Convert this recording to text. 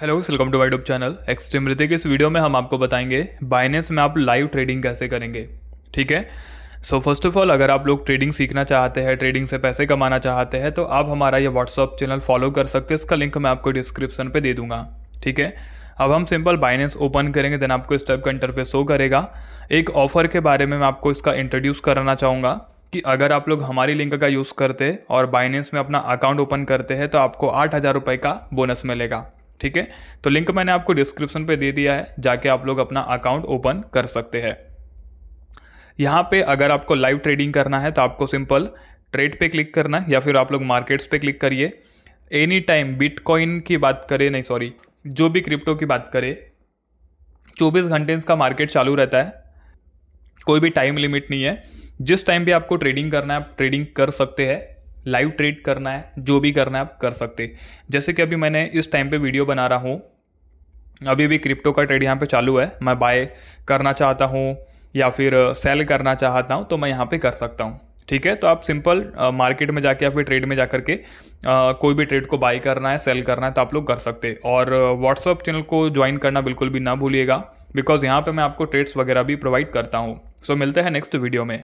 hello welcome to wide up channel extreme Hrithik इस video में हम आपको बताएंगे बाइनेंस में आप लाइव ट्रेडिंग कैसे करेंगे ठीक है सो फर्स्ट ऑफ ऑल अगर आप लोग ट्रेडिंग सीखना चाहते हैं ट्रेडिंग से पैसे कमाना चाहते हैं तो आप हमारा ये व्हाट्सअप चैनल फॉलो कर सकते हैं इसका लिंक मैं आपको डिस्क्रिप्शन पर दे दूंगा ठीक है अब हम सिंपल बाइनेंस ओपन करेंगे देन आपको इस टाइप का इंटरफेस शो करेगा एक ऑफर के बारे में मैं आपको इसका इंट्रोड्यूस कराना चाहूँगा कि अगर आप लोग हमारी लिंक का यूज़ करते और बाइनेंस में अपना अकाउंट ओपन करते हैं तो आपको आठ हज़ार रुपये का बोनस मिलेगा ठीक है तो लिंक मैंने आपको डिस्क्रिप्शन पे दे दिया है जाके आप लोग अपना अकाउंट ओपन कर सकते हैं यहाँ पे अगर आपको लाइव ट्रेडिंग करना है तो आपको सिंपल ट्रेड पे क्लिक करना है या फिर आप लोग मार्केट्स पे क्लिक करिए एनी टाइम बिटकॉइन की बात करें नहीं सॉरी जो भी क्रिप्टो की बात करें चौबीस घंटे इसका मार्केट चालू रहता है कोई भी टाइम लिमिट नहीं है जिस टाइम भी आपको ट्रेडिंग करना है आप ट्रेडिंग कर सकते हैं लाइव ट्रेड करना है जो भी करना है आप कर सकते जैसे कि अभी मैंने इस टाइम पे वीडियो बना रहा हूँ अभी भी क्रिप्टो का ट्रेड यहाँ पे चालू है मैं बाय करना चाहता हूँ या फिर सेल करना चाहता हूँ तो मैं यहाँ पे कर सकता हूँ ठीक है तो आप सिंपल मार्केट में जाके या फिर ट्रेड में जा कर के आ, कोई भी ट्रेड को बाई करना है सेल करना है तो आप लोग कर सकते और व्हाट्सअप चैनल को ज्वाइन करना बिल्कुल भी ना भूलिएगा बिकॉज यहाँ पे मैं आपको ट्रेड्स वगैरह भी प्रोवाइड करता हूँ सो so, मिलते हैं नेक्स्ट वीडियो में